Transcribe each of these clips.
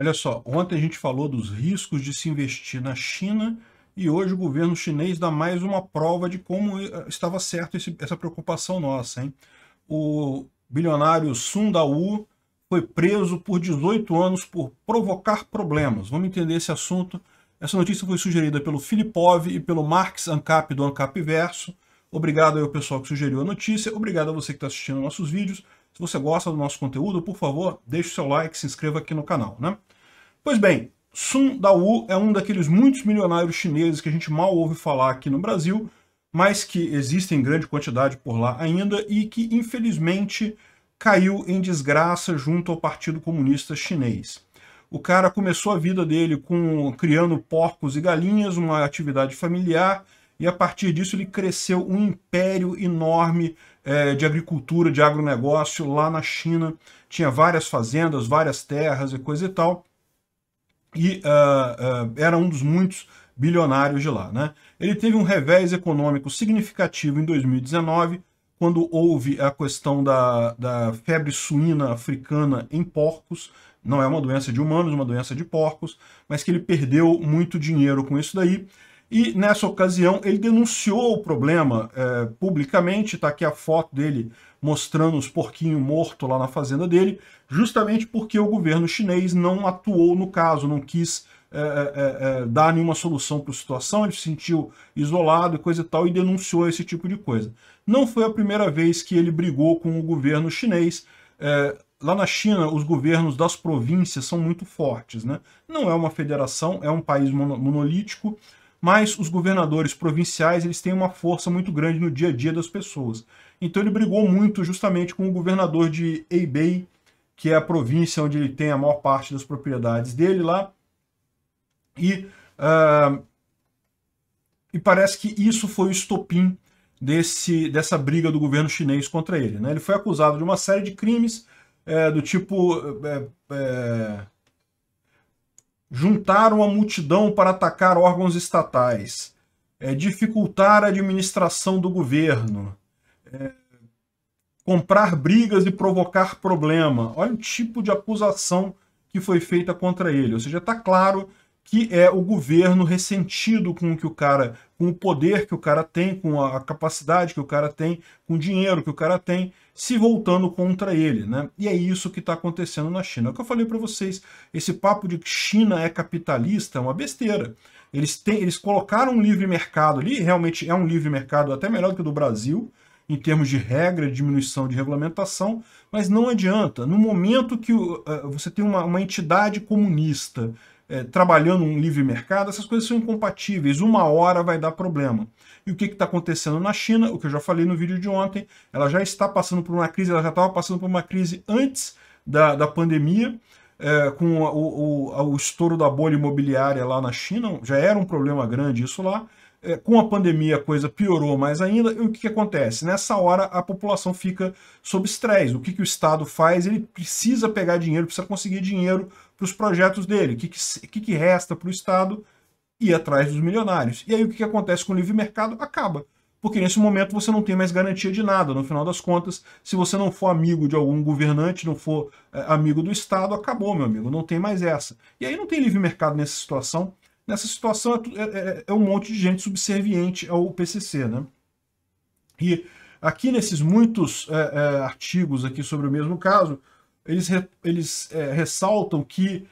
Olha só, ontem a gente falou dos riscos de se investir na China e hoje o governo chinês dá mais uma prova de como eh, estava certo esse, essa preocupação nossa. Hein? O bilionário Sun Dao foi preso por 18 anos por provocar problemas. Vamos entender esse assunto. Essa notícia foi sugerida pelo Filipov e pelo Marx Ancap do Ancap Verso. Obrigado ao pessoal que sugeriu a notícia. Obrigado a você que está assistindo nossos vídeos. Se você gosta do nosso conteúdo, por favor, deixe o seu like, se inscreva aqui no canal, né? Pois bem, Sun Dawu é um daqueles muitos milionários chineses que a gente mal ouve falar aqui no Brasil, mas que existem em grande quantidade por lá ainda e que, infelizmente, caiu em desgraça junto ao Partido Comunista Chinês. O cara começou a vida dele com criando porcos e galinhas, uma atividade familiar, e a partir disso ele cresceu um império enorme é, de agricultura, de agronegócio lá na China. Tinha várias fazendas, várias terras e coisa e tal. E uh, uh, era um dos muitos bilionários de lá. Né? Ele teve um revés econômico significativo em 2019, quando houve a questão da, da febre suína africana em porcos, não é uma doença de humanos, é uma doença de porcos, mas que ele perdeu muito dinheiro com isso daí. E nessa ocasião ele denunciou o problema é, publicamente, está aqui a foto dele mostrando os porquinhos mortos lá na fazenda dele, justamente porque o governo chinês não atuou no caso, não quis é, é, é, é dar nenhuma solução para a situação, ele se sentiu isolado e coisa e tal, e denunciou esse tipo de coisa. Não foi a primeira vez que ele brigou com o governo chinês, é, lá na China, os governos das províncias são muito fortes, né? Não é uma federação, é um país monolítico, mas os governadores provinciais eles têm uma força muito grande no dia a dia das pessoas. Então ele brigou muito justamente com o governador de Hebei, que é a província onde ele tem a maior parte das propriedades dele lá. E, uh, e parece que isso foi o estopim desse, dessa briga do governo chinês contra ele. Né? Ele foi acusado de uma série de crimes é, do tipo... É, é, juntaram a multidão para atacar órgãos estatais, é, dificultar a administração do governo, é, comprar brigas e provocar problema. Olha o tipo de acusação que foi feita contra ele. Ou seja, está claro que é o governo ressentido com o que o cara, com o poder que o cara tem, com a capacidade que o cara tem, com o dinheiro que o cara tem, se voltando contra ele, né? E é isso que está acontecendo na China. É o que eu falei para vocês, esse papo de que China é capitalista é uma besteira. Eles, têm, eles colocaram um livre mercado ali, realmente é um livre mercado até melhor do que o do Brasil, em termos de regra, diminuição de regulamentação, mas não adianta. No momento que uh, você tem uma, uma entidade comunista é, trabalhando um livre mercado, essas coisas são incompatíveis. Uma hora vai dar problema. E o que está acontecendo na China? O que eu já falei no vídeo de ontem, ela já está passando por uma crise, ela já estava passando por uma crise antes da, da pandemia, é, com o, o, o estouro da bolha imobiliária lá na China, já era um problema grande isso lá. É, com a pandemia a coisa piorou mais ainda, e o que, que acontece? Nessa hora a população fica sob estresse. O que, que o Estado faz? Ele precisa pegar dinheiro, precisa conseguir dinheiro para os projetos dele. O que, que, que resta para o Estado? Ir atrás dos milionários. E aí o que, que acontece com o livre mercado? Acaba. Porque nesse momento você não tem mais garantia de nada. No final das contas, se você não for amigo de algum governante, não for é, amigo do Estado, acabou, meu amigo. Não tem mais essa. E aí não tem livre mercado nessa situação. Nessa situação é, é, é, é um monte de gente subserviente ao PCC, né? E aqui nesses muitos é, é, artigos aqui sobre o mesmo caso, eles, re, eles é, ressaltam que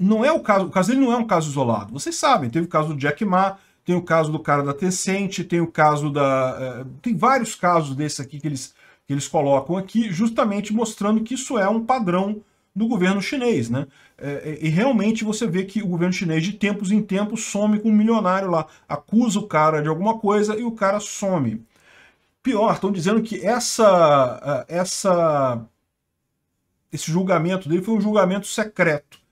não é o caso, o caso dele não é um caso isolado. Vocês sabem, teve o caso do Jack Ma, tem o caso do cara da Tencent, tem o caso da... tem vários casos desse aqui que eles, que eles colocam aqui, justamente mostrando que isso é um padrão do governo chinês, né? É, é, e realmente você vê que o governo chinês de tempos em tempos some com um milionário lá, acusa o cara de alguma coisa e o cara some. Pior, estão dizendo que essa, essa, esse julgamento dele foi um julgamento secreto.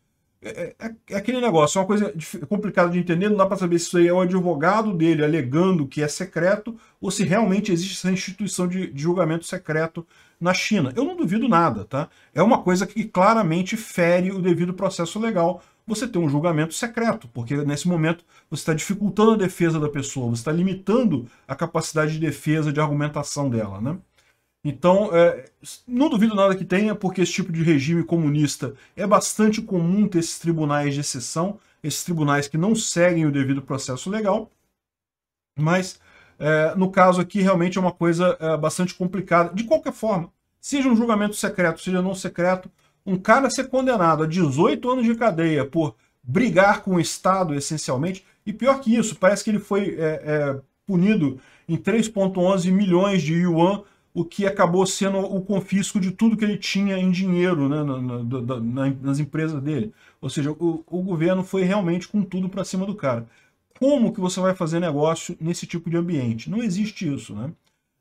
É, é, é, é, aquele negócio, é uma coisa complicada de entender, não dá para saber se isso aí é o advogado dele alegando que é secreto ou se realmente existe essa instituição de, de julgamento secreto na China. Eu não duvido nada, tá? É uma coisa que claramente fere o devido processo legal você ter um julgamento secreto, porque nesse momento você está dificultando a defesa da pessoa, você está limitando a capacidade de defesa, de argumentação dela, né? Então, é, não duvido nada que tenha, porque esse tipo de regime comunista é bastante comum ter esses tribunais de exceção, esses tribunais que não seguem o devido processo legal. Mas, é, no caso aqui, realmente é uma coisa é, bastante complicada. De qualquer forma, seja um julgamento secreto, seja não secreto, um cara ser condenado a 18 anos de cadeia por brigar com o Estado, essencialmente, e pior que isso, parece que ele foi é, é, punido em 3,11 milhões de yuan o que acabou sendo o confisco de tudo que ele tinha em dinheiro né, na, na, na, nas empresas dele. Ou seja, o, o governo foi realmente com tudo para cima do cara. Como que você vai fazer negócio nesse tipo de ambiente? Não existe isso, né?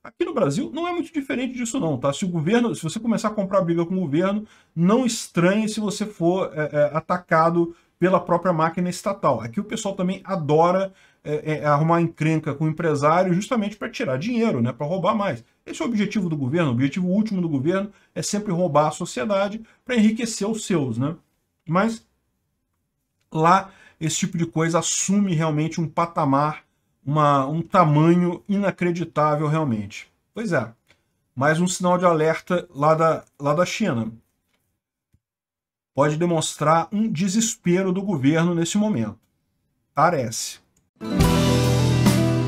Aqui no Brasil não é muito diferente disso não, tá? Se o governo, se você começar a comprar briga com o governo, não estranhe se você for é, é, atacado pela própria máquina estatal. Aqui o pessoal também adora é, é, é arrumar encrenca com o empresário justamente para tirar dinheiro, né, para roubar mais. Esse é o objetivo do governo, o objetivo último do governo é sempre roubar a sociedade para enriquecer os seus. Né? Mas lá esse tipo de coisa assume realmente um patamar, uma, um tamanho inacreditável realmente. Pois é, mais um sinal de alerta lá da, lá da China. Pode demonstrar um desespero do governo nesse momento. Parece.